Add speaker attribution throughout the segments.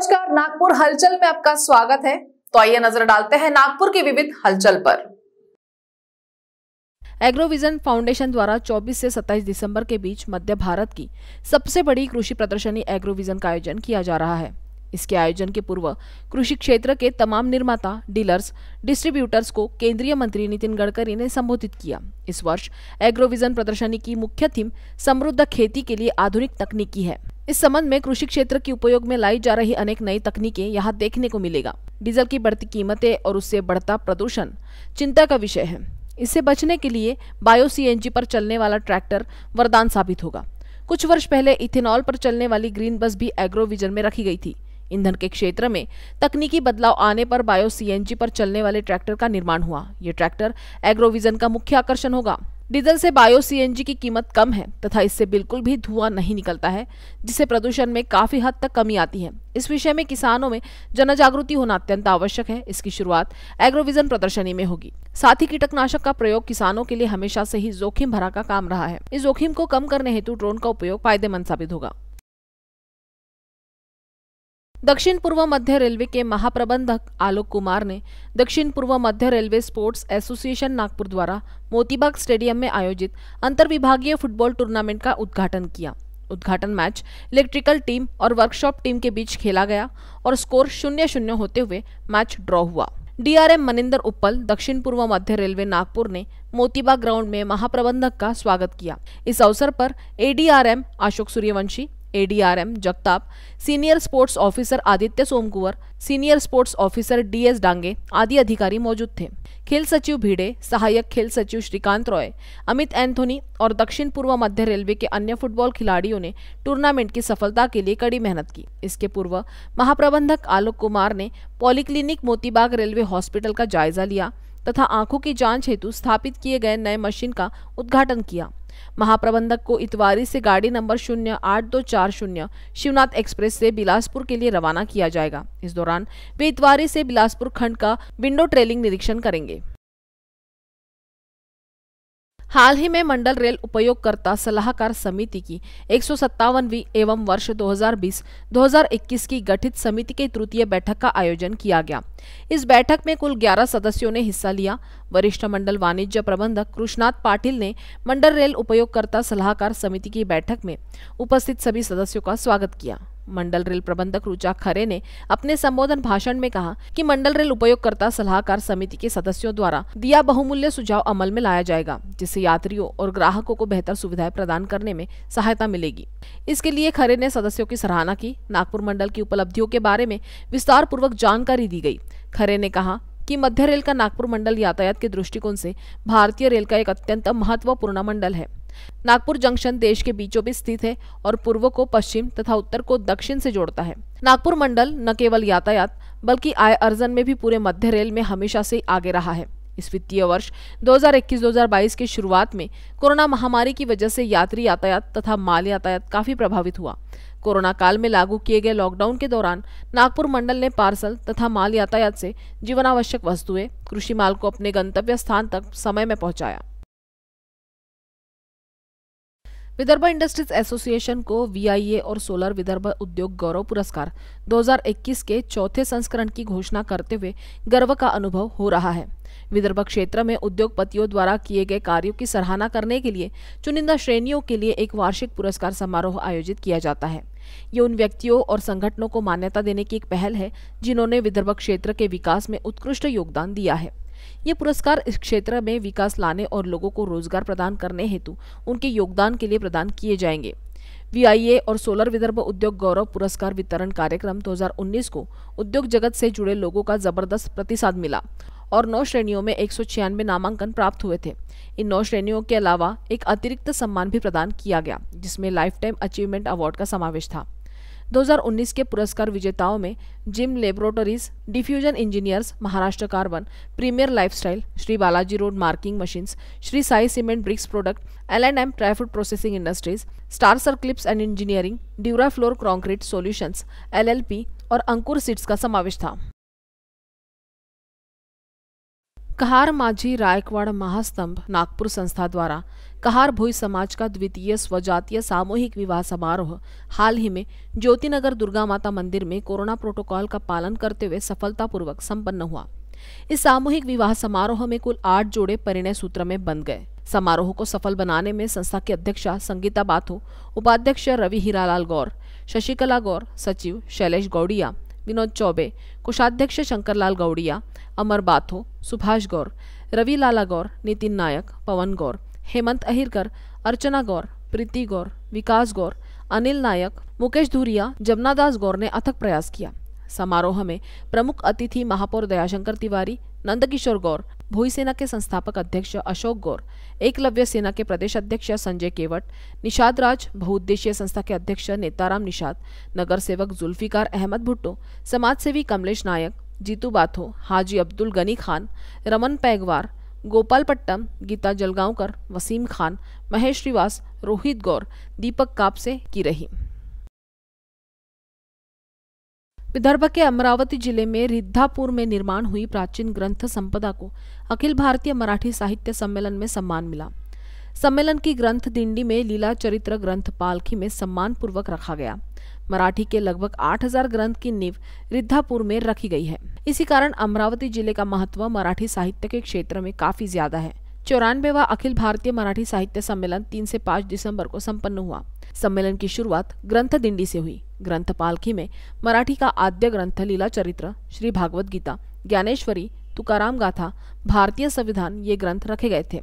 Speaker 1: नमस्कार नागपुर हलचल में आपका स्वागत है तो आइए नजर डालते हैं नागपुर की विविध हलचल पर एग्रोविजन फाउंडेशन द्वारा 24 से 27 दिसंबर के बीच मध्य भारत की सबसे बड़ी कृषि प्रदर्शनी एग्रोविजन का आयोजन किया जा रहा है इसके आयोजन के पूर्व कृषि क्षेत्र के तमाम निर्माता डीलर्स डिस्ट्रीब्यूटर्स को केंद्रीय मंत्री नितिन गडकरी ने संबोधित किया इस वर्ष एग्रोविजन प्रदर्शनी की मुख्य थीम समृद्ध खेती के लिए आधुनिक तकनीकी है इस संबंध में कृषि क्षेत्र के उपयोग में लाई जा रही अनेक नई तकनीकें यहाँ देखने को मिलेगा डीजल की बढ़ती कीमतें और उससे बढ़ता प्रदूषण चिंता का विषय है इससे बचने के लिए बायो सीएनजी पर चलने वाला ट्रैक्टर वरदान साबित होगा कुछ वर्ष पहले इथेनॉल पर चलने वाली ग्रीन बस भी एग्रोविजन में रखी गई थी ईंधन के क्षेत्र में तकनीकी बदलाव आने पर बायो सीएनजी पर चलने वाले ट्रैक्टर का निर्माण हुआ ये ट्रैक्टर एग्रोविजन का मुख्य आकर्षण होगा डीजल से बायो सीएनजी की कीमत कम है तथा इससे बिल्कुल भी धुआं नहीं निकलता है जिससे प्रदूषण में काफी हद तक कमी आती है इस विषय में किसानों में जन जागृति होना अत्यंत आवश्यक है इसकी शुरुआत एग्रोविजन प्रदर्शनी में होगी साथ ही कीटकनाशक का प्रयोग किसानों के लिए हमेशा से ही जोखिम भरा का काम रहा है इस जोखिम को कम करने हेतु ड्रोन का उपयोग फायदेमंद साबित होगा दक्षिण पूर्व मध्य रेलवे के महाप्रबंधक आलोक कुमार ने दक्षिण पूर्व मध्य रेलवे स्पोर्ट्स एसोसिएशन नागपुर द्वारा मोतीबाग स्टेडियम में आयोजित विभागीय फुटबॉल टूर्नामेंट का उद्घाटन किया उद्घाटन मैच इलेक्ट्रिकल टीम और वर्कशॉप टीम के बीच खेला गया और स्कोर शून्य शून्य होते हुए मैच ड्रॉ हुआ डीआरएम मनिंदर उप्पल दक्षिण पूर्व मध्य रेलवे नागपुर ने मोतीबाग ग्राउंड में महाप्रबंधक का स्वागत किया इस अवसर पर ADRM Ashok Suryavanshi ADRM Jagtap senior sports officer Aditya Somkuwar senior sports officer DS Dange आदि अधिकारी मौजूद थे खेल सचिव भिड़े सहायक खेल सचिव श्रीकांत रॉय अमित एंथोनी और दक्षिण पूर्व मध्य रेलवे के अन्य फुटबॉल खिलाड़ियों ने टूर्नामेंट की सफलता के लिए कड़ी मेहनत की इसके पूर्व महाप्रबंधक आलोक कुमार ने पॉलीक्लिनिक मोतीबाग रेलवे हॉस्पिटल का जायजा लिया तथा आंखों की जांच हेतु स्थापित किए गए नए मशीन का उद्घाटन किया महाप्रबंधक को इतवारी से गाड़ी नंबर शून्य आठ दो चार शून्य शिवनाथ एक्सप्रेस से बिलासपुर के लिए रवाना किया जाएगा इस दौरान वे इतवारी से बिलासपुर खंड का विंडो ट्रेलिंग निरीक्षण करेंगे हाल ही में मंडल रेल उपयोगकर्ता सलाहकार समिति की एक एवं वर्ष 2020-2021 की गठित समिति की तृतीय बैठक का आयोजन किया गया इस बैठक में कुल 11 सदस्यों ने हिस्सा लिया वरिष्ठ मंडल वाणिज्य प्रबंधक कृष्णनाथ पाटिल ने मंडल रेल उपयोगकर्ता सलाहकार समिति की बैठक में उपस्थित सभी सदस्यों का स्वागत किया मंडल रेल प्रबंधक रुचा खरे ने अपने संबोधन भाषण में कहा कि मंडल रेल उपयोगकर्ता सलाहकार समिति के सदस्यों द्वारा दिया बहुमूल्य सुझाव अमल में लाया जाएगा जिससे यात्रियों और ग्राहकों को बेहतर सुविधाएं प्रदान करने में सहायता मिलेगी इसके लिए खरे ने सदस्यों की सराहना की नागपुर मंडल की उपलब्धियों के बारे में विस्तार पूर्वक जानकारी दी गई खरे ने कहा कि मध्य रेल का नागपुर मंडल यातायात के दृष्टिकोण से भारतीय रेल का एक अत्यंत महत्वपूर्ण मंडल है नागपुर जंक्शन देश के बीचों बीच स्थित है और पूर्व को पश्चिम तथा उत्तर को दक्षिण से जोड़ता है नागपुर मंडल न केवल यातायात बल्कि आय अर्जन में भी पूरे मध्य रेल में हमेशा से आगे रहा है इस वित्तीय वर्ष 2021-2022 के शुरुआत में कोरोना महामारी की वजह से यात्री यातायात तथा माल यातायात काफी प्रभावित हुआ कोरोना काल में लागू किए गए लॉकडाउन के दौरान नागपुर मंडल ने पार्सल तथा माल यातायात से जीवनावश्यक वस्तुएं कृषि माल को अपने गंतव्य स्थान तक समय में पहुंचाया विदर्भ इंडस्ट्रीज एसोसिएशन को वीआईए और सोलर विदर्भ उद्योग गौरव पुरस्कार 2021 के चौथे संस्करण की घोषणा करते हुए गर्व का अनुभव हो रहा है विदर्भ क्षेत्र में उद्योगपतियों द्वारा किए गए कार्यों की सराहना करने के लिए चुनिंदा श्रेणियों के लिए एक वार्षिक पुरस्कार समारोह आयोजित किया जाता है ये उन व्यक्तियों और संगठनों को मान्यता देने की एक पहल है जिन्होंने विदर्भ क्षेत्र के विकास में उत्कृष्ट योगदान दिया है ये पुरस्कार इस क्षेत्र में विकास लाने और लोगों को रोजगार प्रदान करने हेतु उनके योगदान के लिए प्रदान किए जाएंगे वीआईए और सोलर विदर्भ उद्योग गौरव पुरस्कार वितरण कार्यक्रम 2019 को उद्योग जगत से जुड़े लोगों का जबरदस्त प्रतिसाद मिला और नौ श्रेणियों में एक नामांकन प्राप्त हुए थे इन नौ श्रेणियों के अलावा एक अतिरिक्त सम्मान भी प्रदान किया गया जिसमें लाइफ टाइम अचीवमेंट अवार्ड का समावेश था 2019 के पुरस्कार विजेताओं में Jim laboratories diffusion engineers Maharashtra carbon premier lifestyle Shri Balaji road marking machines Shri Sai cement bricks product L and M dry fruit processing industries star circlips and engineering Dura floor concrete solutions L और Ankur seeds का समावेश था कहार माझी रायकवाड़ महास्तंभ नागपुर संस्था द्वारा कहार भोई समाज का द्वितीय स्वजातीय सामूहिक विवाह समारोह हाल ही में ज्योतिनगर दुर्गा माता मंदिर में कोरोना प्रोटोकॉल का पालन करते हुए सफलतापूर्वक संपन्न हुआ इस सामूहिक विवाह समारोह में कुल आठ जोड़े परिणय सूत्र में बन गए समारोह को सफल बनाने में संस्था की अध्यक्षा संगीता बाथो उपाध्यक्ष रवि हीरालाल गौर शशिकला गौर सचिव शैलेश गौड़िया विनोद चौबे कोषाध्यक्ष शंकरलाल गौड़िया अमर बाथो सुभाष गौर रवि लाला गौर नितिन नायक पवन गौर हेमंत अहिरकर अर्चना गौर प्रीति गौर विकास गौर अनिल नायक मुकेश धुरिया जमुनादास गौर ने अथक प्रयास किया समारोह में प्रमुख अतिथि महापौर दयाशंकर तिवारी नंदकिशोर गौर भोई सेना के संस्थापक अध्यक्ष अशोक गौर एकलव्य सेना के प्रदेश अध्यक्ष संजय केवट निषाद राज बहुउद्देशीय संस्था के अध्यक्ष नेताराम निषाद नगर सेवक जुल्फिकार अहमद भुट्टो समाजसेवी कमलेश नायक जीतू बाथो हाजी अब्दुल गनी खान रमन पैगवार गोपाल पट्टम गीता जलगांवकर वसीम खान महेश श्रीवास रोहित गौर दीपक कापसे की रही विदर्भ के अमरावती जिले में रिद्धापुर में निर्माण हुई प्राचीन ग्रंथ संपदा को अखिल भारतीय मराठी साहित्य सम्मेलन में सम्मान मिला सम्मेलन की ग्रंथ दिंडी में लीला चरित्र ग्रंथ पालखी में सम्मान पूर्वक रखा गया मराठी के लगभग 8000 ग्रंथ की नींव रिद्धापुर में रखी गई है इसी कारण अमरावती जिले का महत्व मराठी साहित्य के क्षेत्र में काफी ज्यादा है चौरानवेवा अखिल भारतीय मराठी साहित्य सम्मेलन तीन से पांच दिसंबर को संपन्न हुआ सम्मेलन की शुरुआत ग्रंथ दिंडी से हुई ग्रंथ पालखी में मराठी का आद्य ग्रंथ लीला चरित्र श्री भागवत गीता ज्ञानेश्वरी तुकाराम गाथा भारतीय संविधान ये ग्रंथ रखे गए थे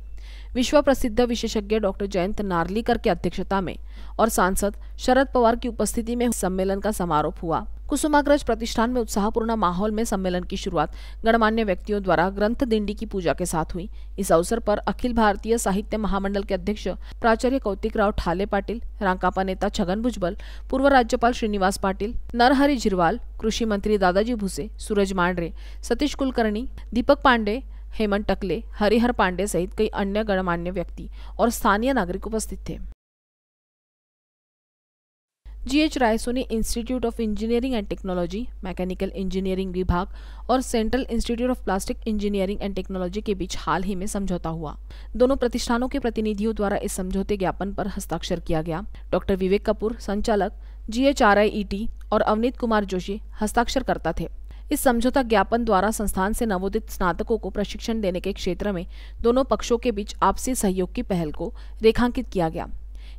Speaker 1: विश्व प्रसिद्ध विशेषज्ञ डॉक्टर जयंत नार्लीकर की अध्यक्षता में और सांसद शरद पवार की उपस्थिति में सम्मेलन का समारोह हुआ कुसुमाग्रज प्रतिष्ठान में उत्साहपूर्ण माहौल में सम्मेलन की शुरुआत गणमान्य व्यक्तियों द्वारा ग्रंथ दिंडी की पूजा के साथ हुई इस अवसर पर अखिल भारतीय साहित्य महामंडल के अध्यक्ष प्राचार्य कौतिक राव ठाले पाटिल रांकापा नेता छगन भुजबल पूर्व राज्यपाल श्रीनिवास पाटिल नरहरी झिरवाल कृषि मंत्री दादाजी भुसे सूरज मांडरे सतीश कुलकर्णी दीपक पांडे हेमंत टकले हरिहर पांडे सहित कई अन्य गणमान्य व्यक्ति और स्थानीय नागरिक उपस्थित थे G H Raisoni institute of engineering and technology mechanical engineering विभाग और central institute of plastic engineering and technology के बीच हाल ही में समझौता हुआ दोनों प्रतिष्ठानों के प्रतिनिधियों द्वारा इस समझौते ज्ञापन पर हस्ताक्षर किया गया डॉक्टर विवेक कपूर संचालक G H R I E T और अवनीत कुमार जोशी हस्ताक्षरकर्ता थे इस समझौता ज्ञापन द्वारा संस्थान से नवोदित स्नातकों को प्रशिक्षण देने के क्षेत्र में दोनों पक्षों के बीच आपसी सहयोग की पहल को रेखांकित किया गया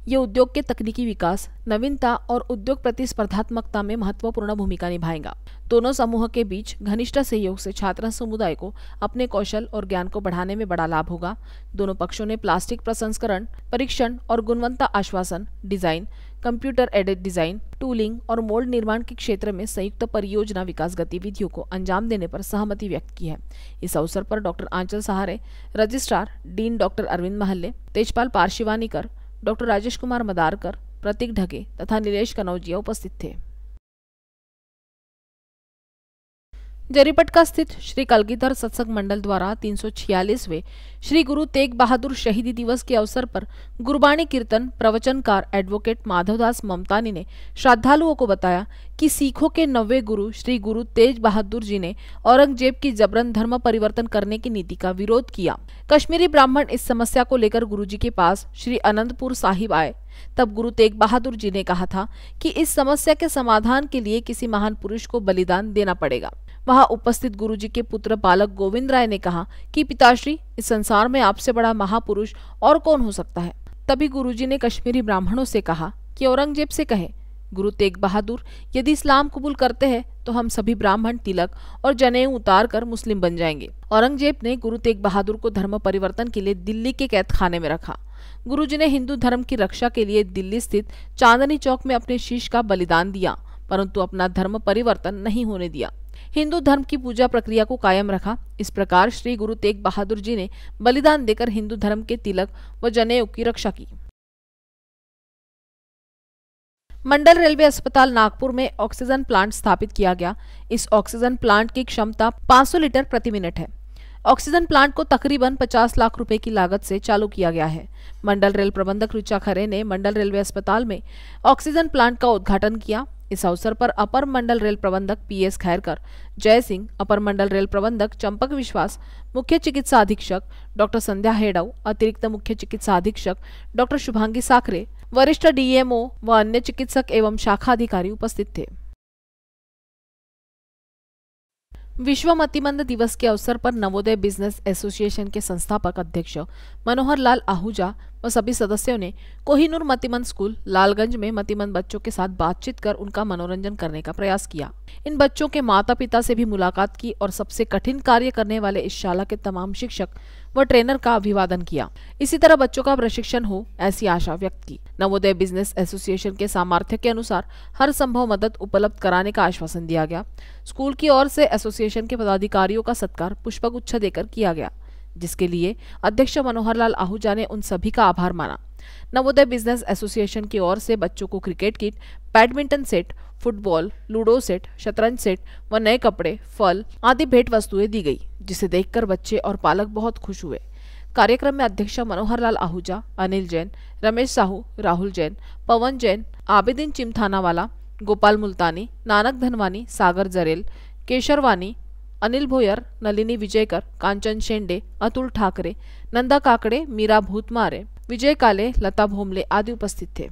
Speaker 1: ये उद्योग के तकनीकी विकास नवीनता और उद्योग प्रतिस्पर्धात्मकता में महत्वपूर्ण भूमिका निभाएगा दोनों समूह के बीच घनिष्ठ सहयोग से छात्र समुदाय को अपने कौशल और ज्ञान को बढ़ाने में बड़ा लाभ होगा दोनों पक्षों ने प्लास्टिक प्रसंस्करण परीक्षण और गुणवत्ता आश्वासन design computer aided design tooling और मोल्ड निर्माण के क्षेत्र में संयुक्त परियोजना विकास गतिविधियों को अंजाम देने पर सहमति व्यक्त की है इस अवसर पर doctor Anchal Sahare registrar dean doctor Arvind Mahalle Tejpal Parshivanikar doctor Rajesh Kumar Madarkar Pratik Dhage तथा नीलेष कनौजिया उपस्थित थे जरीपटका स्थित श्री कलगीधर सत्संग मंडल द्वारा तीन सौ श्री गुरु तेग बहादुर शहीदी दिवस के अवसर पर गुरबाणी कीर्तन प्रवचनकार एडवोकेट माधवदास ममतानी ने श्रद्धालुओं को बताया कि सिखों के नवे गुरु श्री गुरु तेज बहादुर जी ने औरंगजेब की जबरन धर्म परिवर्तन करने की नीति का विरोध किया कश्मीरी ब्राह्मण इस समस्या को लेकर गुरु जी के पास श्री अनंतपुर साहिब आए तब गुरु तेग बहादुर जी ने कहा था कि इस समस्या के समाधान के लिए किसी महान पुरुष को बलिदान देना पड़ेगा वहां उपस्थित गुरुजी के पुत्र बालक गोविंद राय ने कहा कि पिताश्री इस संसार में आपसे बड़ा महापुरुष और कौन हो सकता है तभी गुरुजी ने कश्मीरी ब्राह्मणों से कहा कि औरंगजेब से कहे गुरु तेग बहादुर यदि इस्लाम कबूल करते हैं तो हम सभी ब्राह्मण तिलक और जनेऊ उतार कर मुस्लिम बन जाएंगे औरंगजेब ने गुरु तेग बहादुर को धर्म परिवर्तन के लिए दिल्ली के कैद खाने में रखा गुरुजी ने हिंदू धर्म की रक्षा के लिए दिल्ली स्थित चांदनी चौक में अपने शीश का बलिदान दिया परंतु अपना धर्म परिवर्तन नहीं होने दिया हिंदू धर्म की पूजा प्रक्रिया को कायम रखा इस प्रकार श्री गुरु तेग बहादुर जी ने बलिदान देकर हिंदू धर्म के तिलक व जनेऊ की रक्षा की मंडल रेलवे अस्पताल नागपुर में ऑक्सीजन प्लांट स्थापित किया गया इस ऑक्सीजन प्लांट की क्षमता 500 लीटर प्रति मिनट है ऑक्सीजन प्लांट को तकरीबन 50 लाख रुपए की लागत से चालू किया गया है मंडल रेल प्रबंधक ऋचा खरे ने मंडल रेलवे अस्पताल में ऑक्सीजन प्लांट का उद्घाटन किया इस अवसर पर अपर मंडल रेल प्रबंधक पीएस खैरकर जय सिंह अपर मंडल रेल प्रबंधक चंपक विश्वास मुख्य चिकित्सा अधीक्षक डॉक्टर संध्या हेडव अतिरिक्त मुख्य चिकित्सा अधीक्षक डॉक्टर शुभांगी साखरे वरिष्ठ डीएमओ व अन्य चिकित्सक एवं शाखा अधिकारी उपस्थित थे विश्व मतिमंद दिवस के अवसर पर नवोदय बिजनेस एसोसिएशन के संस्थापक अध्यक्ष मनोहर लाल आहूजा व सभी सदस्यों ने कोहिनूर मतिमंद स्कूल लालगंज में मतिमंद बच्चों के साथ बातचीत कर उनका मनोरंजन करने का प्रयास किया इन बच्चों के माता पिता से भी मुलाकात की और सबसे कठिन कार्य करने वाले इस शाला के तमाम शिक्षक व ट्रेनर का अभिवादन किया इसी तरह बच्चों का प्रशिक्षण हो ऐसी आशा व्यक्त की नवोदय बिजनेस एसोसिएशन के सामर्थ्य के अनुसार हर संभव मदद उपलब्ध कराने का आश्वासन दिया गया स्कूल की ओर से एसोसिएशन के पदाधिकारियों का सत्कार पुष्पगुच्छ देकर किया गया जिसके लिए अध्यक्ष मनोहर लाल आहूजा ने उन सभी का आभार माना नवोदय बिजनेस एसोसिएशन की ओर से बच्चों को cricket kit badminton set football ludo set शतरंज सेट व नए कपड़े फल आदि भेंट वस्तुएं दी गई जिसे देखकर बच्चे और पालक बहुत खुश हुए कार्यक्रम में अध्यक्ष मनोहर लाल आहूजा अनिल जैन रमेश साहू राहुल जैन पवन जैन चिमथाना चिमथानावाला गोपाल मुल्तानी नानक धनवानी सागर जरेल केशरवानी अनिल भोयर नलिनी विजयकर कांचन शेंडे अतुल ठाकरे नंदा काकड़े मीरा भूतमारे विजय काले लता भोमले आदि उपस्थित थे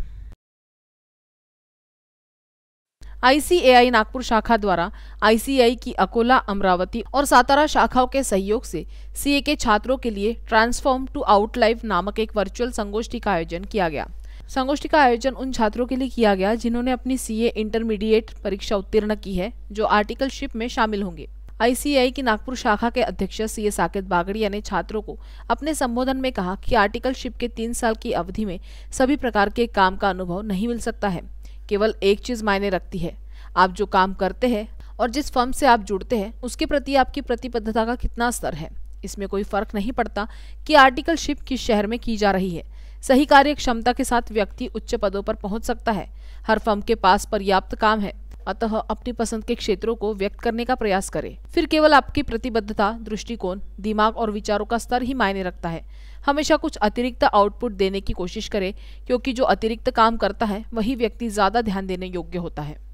Speaker 1: आईसीएआई नागपुर शाखा द्वारा आईसीआई की अकोला अमरावती और सातारा शाखाओं के सहयोग से सीए के छात्रों के लिए ट्रांसफॉर्म टू आउट लाइफ नामक एक वर्चुअल संगोष्ठी का आयोजन किया गया संगोष्ठी का आयोजन उन छात्रों के लिए किया गया जिन्होंने अपनी सीए इंटरमीडिएट परीक्षा उत्तीर्ण की है जो आर्टिकलशिप में शामिल होंगे आईसीआई की नागपुर शाखा के अध्यक्ष सीए साकेत बागड़िया ने छात्रों को अपने संबोधन में कहा कि आर्टिकलशिप के तीन साल की अवधि में सभी प्रकार के काम का अनुभव नहीं मिल सकता है केवल एक चीज मायने रखती है आप जो काम करते हैं और जिस फर्म से आप जुड़ते हैं उसके प्रति आपकी प्रतिबद्धता का कितना स्तर है इसमें कोई फर्क नहीं पड़ता कि शिप किस शहर में की जा रही है सही कार्य क्षमता के साथ व्यक्ति उच्च पदों पर पहुंच सकता है हर फर्म के पास पर्याप्त काम है अतः अपनी पसंद के क्षेत्रों को व्यक्त करने का प्रयास करें फिर केवल आपकी प्रतिबद्धता दृष्टिकोण दिमाग और विचारों का स्तर ही मायने रखता है हमेशा कुछ अतिरिक्त आउटपुट देने की कोशिश करें क्योंकि जो अतिरिक्त काम करता है वही व्यक्ति ज्यादा ध्यान देने योग्य होता है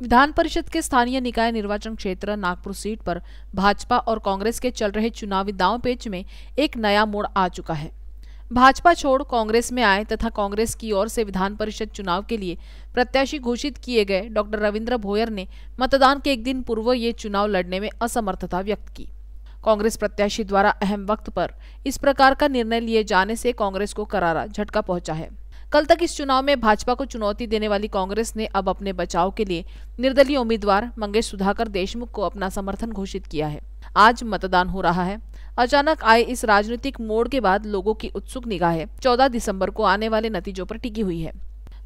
Speaker 1: विधान परिषद के स्थानीय निकाय निर्वाचन क्षेत्र नागपुर सीट पर भाजपा और कांग्रेस के चल रहे चुनावी दांव पेच में एक नया मोड़ आ चुका है भाजपा छोड़ कांग्रेस में आए तथा कांग्रेस की ओर से विधान परिषद चुनाव के लिए प्रत्याशी घोषित किए गए डॉक्टर रविंद्र भोयर ने मतदान के एक दिन पूर्व ये चुनाव लड़ने में असमर्थता व्यक्त की कांग्रेस प्रत्याशी द्वारा अहम वक्त पर इस प्रकार का निर्णय लिए जाने से कांग्रेस को करारा झटका पहुंचा है कल तक इस चुनाव में भाजपा को चुनौती देने वाली कांग्रेस ने अब अपने बचाव के लिए निर्दलीय उम्मीदवार मंगेश सुधाकर देशमुख को अपना समर्थन घोषित किया है आज मतदान हो रहा है अचानक आए इस राजनीतिक मोड़ के बाद लोगों की उत्सुक निगाह है चौदह दिसंबर को आने वाले नतीजों पर टिकी हुई है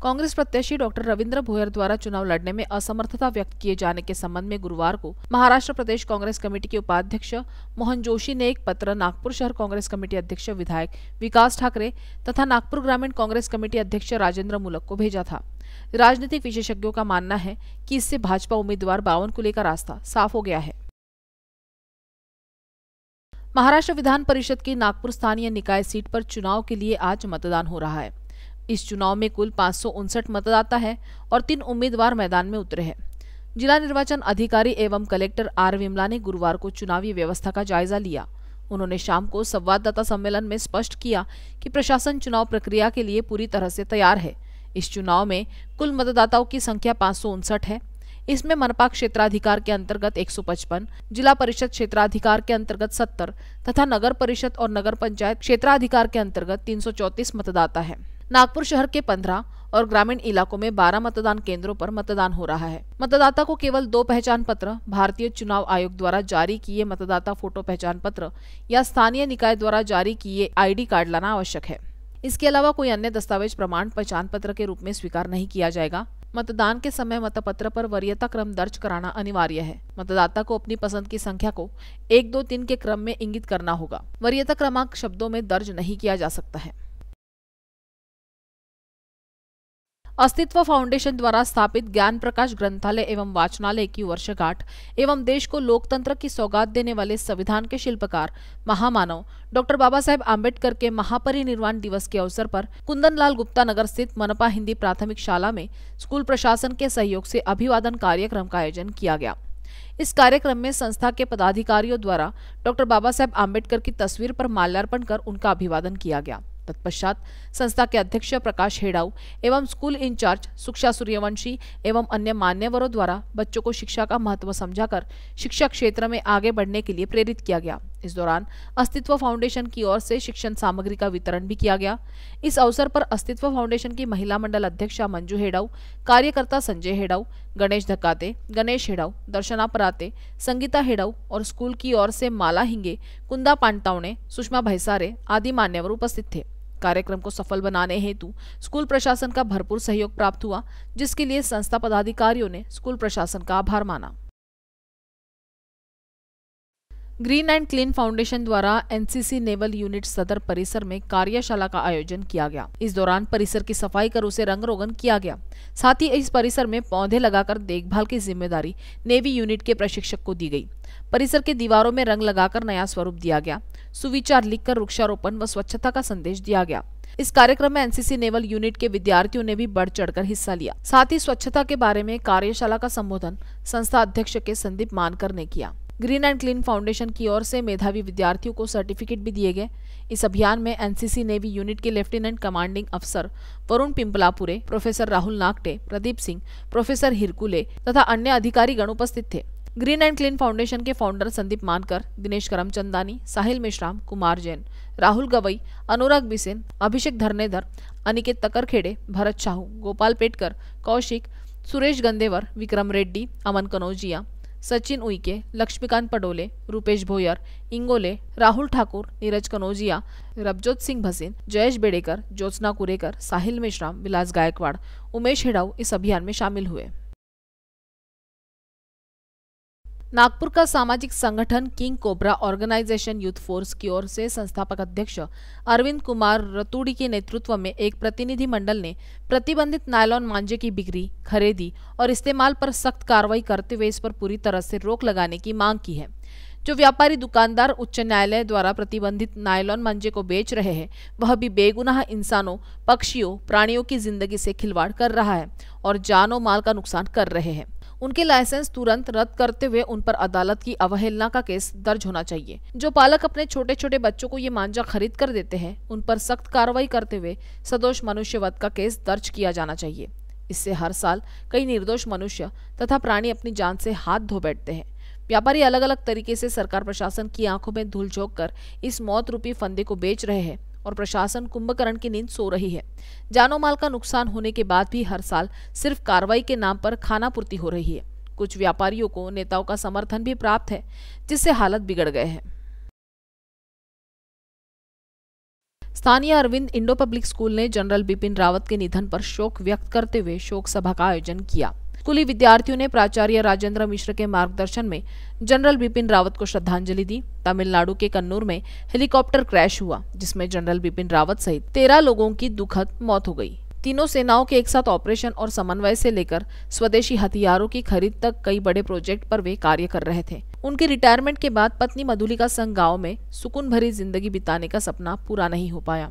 Speaker 1: कांग्रेस प्रत्याशी डॉक्टर रविंद्र भोयर द्वारा चुनाव लड़ने में असमर्थता व्यक्त किए जाने के संबंध में गुरुवार को महाराष्ट्र प्रदेश कांग्रेस कमेटी के उपाध्यक्ष मोहन जोशी ने एक पत्र नागपुर शहर कांग्रेस कमेटी अध्यक्ष विधायक विकास ठाकरे तथा नागपुर ग्रामीण कांग्रेस कमेटी अध्यक्ष राजेंद्र मुलक को भेजा था राजनीतिक विशेषज्ञों का मानना है कि इससे भाजपा उम्मीदवार बावन कुले का रास्ता साफ हो गया है महाराष्ट्र विधान परिषद की नागपुर स्थानीय निकाय सीट पर चुनाव के लिए आज मतदान हो रहा है इस चुनाव में कुल पाँच मतदाता है और तीन उम्मीदवार मैदान में उतरे हैं जिला निर्वाचन अधिकारी एवं कलेक्टर आर विमला ने गुरुवार को चुनावी व्यवस्था का जायजा लिया उन्होंने शाम को संवाददाता सम्मेलन में स्पष्ट किया कि प्रशासन चुनाव प्रक्रिया के लिए पूरी तरह से तैयार है इस चुनाव में कुल मतदाताओं की संख्या पाँच है इसमें मनपा क्षेत्राधिकार के अंतर्गत 155, जिला परिषद क्षेत्राधिकार के अंतर्गत 70 तथा नगर परिषद और नगर पंचायत क्षेत्राधिकार के अंतर्गत 334 मतदाता है नागपुर शहर के 15 और ग्रामीण इलाकों में 12 मतदान केंद्रों पर मतदान हो रहा है मतदाता को केवल दो पहचान पत्र भारतीय चुनाव आयोग द्वारा जारी किए मतदाता फोटो पहचान पत्र या स्थानीय निकाय द्वारा जारी किए आई कार्ड लाना आवश्यक है इसके अलावा कोई अन्य दस्तावेज प्रमाण पहचान पत्र के रूप में स्वीकार नहीं किया जाएगा मतदान के समय मतपत्र पर वरीयता क्रम दर्ज कराना अनिवार्य है मतदाता को अपनी पसंद की संख्या को एक दो तीन के क्रम में इंगित करना होगा वरीयता क्रमांक शब्दों में दर्ज नहीं किया जा सकता है अस्तित्व फाउंडेशन द्वारा स्थापित ज्ञान प्रकाश ग्रंथालय एवं वाचनालय की वर्षगांठ एवं देश को लोकतंत्र की सौगात देने वाले संविधान के शिल्पकार महामानव डॉक्टर बाबा साहेब आम्बेडकर के महापरिनिर्वाण दिवस के अवसर पर कुंदनलाल गुप्ता नगर स्थित मनपा हिंदी प्राथमिक शाला में स्कूल प्रशासन के सहयोग से अभिवादन कार्यक्रम का आयोजन किया गया इस कार्यक्रम में संस्था के पदाधिकारियों द्वारा डॉक्टर बाबा साहेब आम्बेडकर की तस्वीर पर माल्यार्पण कर उनका अभिवादन किया गया तत्पश्चात संस्था के अध्यक्ष प्रकाश हेड़ाऊ एवं स्कूल इंचार्ज सुक्षा सूर्यवंशी एवं अन्य मान्यवरों द्वारा बच्चों को शिक्षा का महत्व समझाकर शिक्षा क्षेत्र में आगे बढ़ने के लिए प्रेरित किया गया इस दौरान अस्तित्व फाउंडेशन की ओर से शिक्षण सामग्री का वितरण भी किया गया इस अवसर पर अस्तित्व फाउंडेशन की महिला मंडल अध्यक्षा मंजू हेड़ाऊ कार्यकर्ता संजय हेड़ाऊ गणेश धकाते गणेश हेड़ाऊ दर्शना पराते संगीता हेड़ाऊ और स्कूल की ओर से माला हिंगे कुंदा पांडतावणे सुषमा भैसारे आदि मान्यवर उपस्थित थे कार्यक्रम को सफल बनाने हेतु स्कूल प्रशासन का भरपूर सहयोग प्राप्त हुआ जिसके लिए संस्था पदाधिकारियों ने स्कूल प्रशासन का आभार माना ग्रीन एंड क्लीन फाउंडेशन द्वारा एनसीसी नेवल यूनिट सदर परिसर में कार्यशाला का आयोजन किया गया इस दौरान परिसर की सफाई कर उसे रंग रोगन किया गया साथ ही इस परिसर में पौधे लगाकर देखभाल की जिम्मेदारी नेवी यूनिट के प्रशिक्षक को दी गई परिसर के दीवारों में रंग लगाकर नया स्वरूप दिया गया सुविचार लिखकर वृक्षारोपण व स्वच्छता का संदेश दिया गया इस कार्यक्रम में एनसीसी नेवल यूनिट के विद्यार्थियों ने भी बढ़ चढ़कर हिस्सा लिया साथ ही स्वच्छता के बारे में कार्यशाला का संबोधन संस्था अध्यक्ष के संदीप मानकर ने किया ग्रीन एंड क्लीन फाउंडेशन की ओर से मेधावी विद्यार्थियों को सर्टिफिकेट भी दिए गए इस अभियान में एनसीसी नेवी यूनिट के लेफ्टिनेंट कमांडिंग अफसर वरुण पिंपलापुरे प्रोफेसर राहुल नागटे प्रदीप सिंह प्रोफेसर हिरकुले तथा अन्य अधिकारी गण उपस्थित थे ग्रीन एंड क्लीन फाउंडेशन के फाउंडर संदीप मानकर दिनेश करमचंदानी साहिल मेश्राम कुमार जैन राहुल गवई अनुराग बिसेन अभिषेक धरनेधर अनिकेत तकरखेड़े भरत शाहू गोपाल पेटकर कौशिक सुरेश गंदेवर विक्रम रेड्डी अमन कनौजिया सचिन उइके लक्ष्मीकांत पडोले रुपेश भोयर इंगोले राहुल ठाकुर नीरज कनौजिया रबजोत सिंह भसीन जयेश बेड़ेकर ज्योत्ना कुरेकर साहिल मेश्राम विलास गायकवाड़ उमेश हिड़ाऊ इस अभियान में शामिल हुए नागपुर का सामाजिक संगठन king cobra organisation youth force की ओर से संस्थापक अध्यक्ष अरविंद कुमार रतूड़ी के नेतृत्व में एक प्रतिनिधि मंडल ने प्रतिबंधित नायलॉन मांजे की बिक्री खरीदी और इस्तेमाल पर सख्त कार्रवाई करते हुए इस पर पूरी तरह से रोक लगाने की मांग की है जो व्यापारी दुकानदार उच्च न्यायालय द्वारा प्रतिबंधित नायलॉन मंजे को बेच रहे हैं वह भी बेगुनाह इंसानों पक्षियों प्राणियों की जिंदगी से खिलवाड़ कर रहा है और जानो माल का नुकसान कर रहे हैं उनके लाइसेंस तुरंत रद्द करते हुए उन पर अदालत की अवहेलना का केस दर्ज होना चाहिए जो पालक अपने छोटे छोटे बच्चों को ये मांझा खरीद कर देते हैं उन पर सख्त कार्रवाई करते हुए सदोष मनुष्यवध का केस दर्ज किया जाना चाहिए इससे हर साल कई निर्दोष मनुष्य तथा प्राणी अपनी जान से हाथ धो बैठते हैं व्यापारी अलग अलग तरीके से सरकार प्रशासन की आंखों में धूल झोंक कर इस मौत रूपी फंदे को बेच रहे हैं और प्रशासन कुंभकर्ण की नींद सो रही है जानो माल का नुकसान होने के बाद भी हर साल सिर्फ कार्रवाई के नाम पर खाना पूर्ति हो रही है कुछ व्यापारियों को नेताओं का समर्थन भी प्राप्त है जिससे हालत बिगड़ गए हैं स्थानीय अरविंद इंडो पब्लिक स्कूल ने जनरल बिपिन रावत के निधन पर शोक व्यक्त करते हुए शोक सभा का आयोजन किया स्कूली विद्यार्थियों ने प्राचार्य राजेंद्र मिश्र के मार्गदर्शन में जनरल बिपिन रावत को श्रद्धांजलि दी तमिलनाडु के कन्नूर में हेलीकॉप्टर क्रैश हुआ जिसमें जनरल बिपिन रावत सहित तेरह लोगों की दुखद मौत हो गई तीनों सेनाओं के एक साथ ऑपरेशन और समन्वय से लेकर स्वदेशी हथियारों की खरीद तक कई बड़े प्रोजेक्ट पर वे कार्य कर रहे थे उनके रिटायरमेंट के बाद पत्नी मधुलिका संघ गांव में सुकून भरी जिंदगी बिताने का सपना पूरा नहीं हो पाया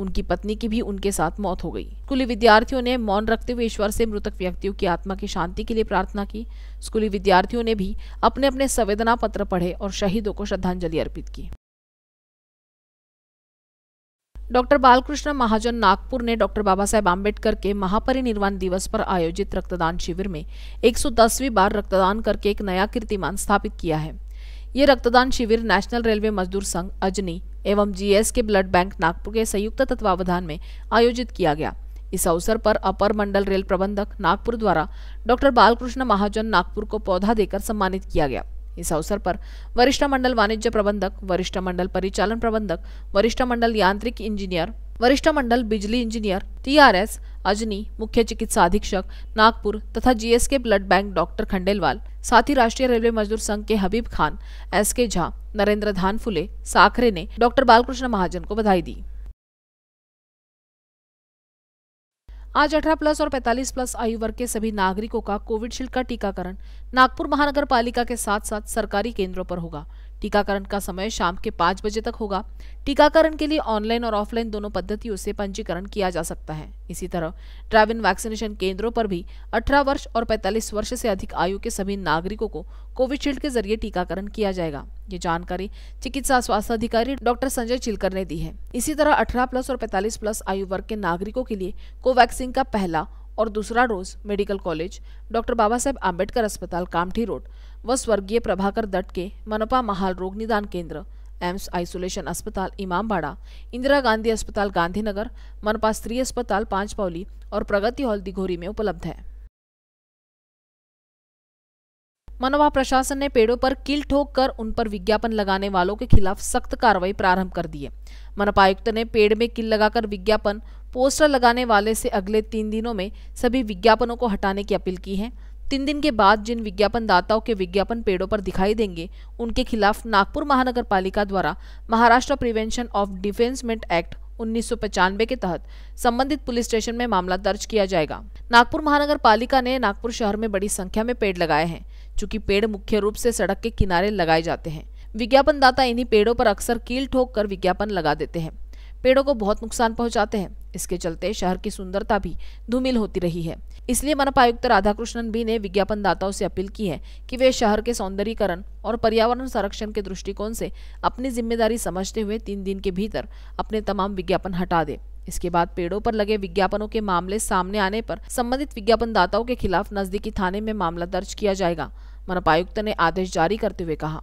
Speaker 1: उनकी पत्नी की भी उनके साथ मौत हो गई स्कूली विद्यार्थियों ने मौन रखते हुए ईश्वर से मृतक व्यक्तियों की आत्मा की शांति के लिए प्रार्थना की स्कूली विद्यार्थियों ने भी अपने अपने संवेदना पत्र पढ़े और शहीदों को श्रद्धांजलि अर्पित की डॉक्टर बालकृष्ण महाजन नागपुर ने डॉक्टर बाबा साहेब आम्बेडकर के महापरिनिर्वाण दिवस पर आयोजित रक्तदान शिविर में 110वीं बार रक्तदान करके एक नया कीर्तिमान स्थापित किया है ये रक्तदान शिविर नेशनल रेलवे मजदूर संघ अजनी एवं जीएस के ब्लड बैंक नागपुर के संयुक्त तत्वावधान में आयोजित किया गया इस अवसर पर अपर मंडल रेल प्रबंधक नागपुर द्वारा डॉक्टर बालकृष्ण महाजन नागपुर को पौधा देकर सम्मानित किया गया इस अवसर पर वरिष्ठ मंडल वाणिज्य प्रबंधक वरिष्ठ मंडल परिचालन प्रबंधक वरिष्ठ मंडल यांत्रिक इंजीनियर वरिष्ठ मंडल बिजली इंजीनियर टीआरएस अजनी मुख्य चिकित्सा अधीक्षक नागपुर तथा GSK blood bank doctor Khandelwal साथ ही राष्ट्रीय रेलवे मजदूर संघ के हबीब खान एस के झा नरेंद्र धान फुले साखरे ने डॉक्टर बालकृष्ण महाजन को बधाई दी आज 18 प्लस और 45 प्लस आयु वर्ग के सभी नागरिकों का कोविडशील्ड का टीकाकरण नागपुर महानगर पालिका के साथ साथ सरकारी केंद्रों पर होगा टीकाकरण का समय शाम के पाँच बजे तक होगा टीकाकरण के लिए ऑनलाइन और ऑफलाइन दोनों पद्धतियों से पंजीकरण किया जा सकता है इसी तरह ड्राइव इन वैक्सीनेशन केंद्रों पर भी अठारह वर्ष और पैंतालीस वर्ष से अधिक आयु के सभी नागरिकों को कोविशील्ड के जरिए टीकाकरण किया जाएगा ये जानकारी चिकित्सा स्वास्थ्य अधिकारी डॉक्टर संजय चिलकर ने दी है इसी तरह अठारह प्लस और पैंतालीस प्लस आयु वर्ग के नागरिकों के लिए कोवैक्सीन का पहला और दूसरा dose medical college doctor Baba Saheb Ambedkar अस्पताल कामठी रोड व स्वर्गीय प्रभाकर दट के मनपा महाल रोग निदान केंद्र एम्स आइसोलेशन अस्पताल इमामबाड़ा इंदिरा गांधी अस्पताल गांधीनगर मनपा स्त्री अस्पताल पांचपावली और प्रगति हॉल दिघोरी में उपलब्ध है मनवा प्रशासन ने पेड़ों पर किल ठोक कर उन पर विज्ञापन लगाने वालों के खिलाफ सख्त कार्रवाई प्रारंभ कर दी है मनपा आयुक्त ने पेड़ में किल लगाकर विज्ञापन पोस्टर लगाने वाले से अगले तीन दिनों में सभी विज्ञापनों को हटाने की अपील की है तीन दिन के बाद जिन विज्ञापनदाताओं के विज्ञापन पेड़ों पर दिखाई देंगे उनके खिलाफ नागपुर महानगर पालिका द्वारा Maharashtra prevention of defacement act उन्नीस के तहत संबंधित पुलिस स्टेशन में मामला दर्ज किया जाएगा नागपुर महानगर पालिका ने नागपुर शहर में बड़ी संख्या में पेड़ लगाए हैं चूंकि पेड़ मुख्य रूप से सड़क के किनारे लगाए जाते हैं विज्ञापनदाता इन्हीं पेड़ों पर अक्सर कील ठोक कर विज्ञापन लगा देते हैं पेड़ों को बहुत नुकसान पहुंचाते हैं इसके चलते शहर की सुंदरता भी धूमिल होती रही है इसलिए मनपा आयुक्त राधाकृष्णन बी ने विज्ञापनदाताओं से अपील की है कि वे शहर के सौंदर्यीकरण और पर्यावरण संरक्षण के दृष्टिकोण से अपनी जिम्मेदारी समझते हुए तीन दिन के भीतर अपने तमाम विज्ञापन हटा दे इसके बाद पेड़ों पर लगे विज्ञापनों के मामले सामने आने पर संबंधित विज्ञापनदाताओं के खिलाफ नजदीकी थाने में मामला दर्ज किया जाएगा आयुक्त ने आदेश जारी करते हुए कहा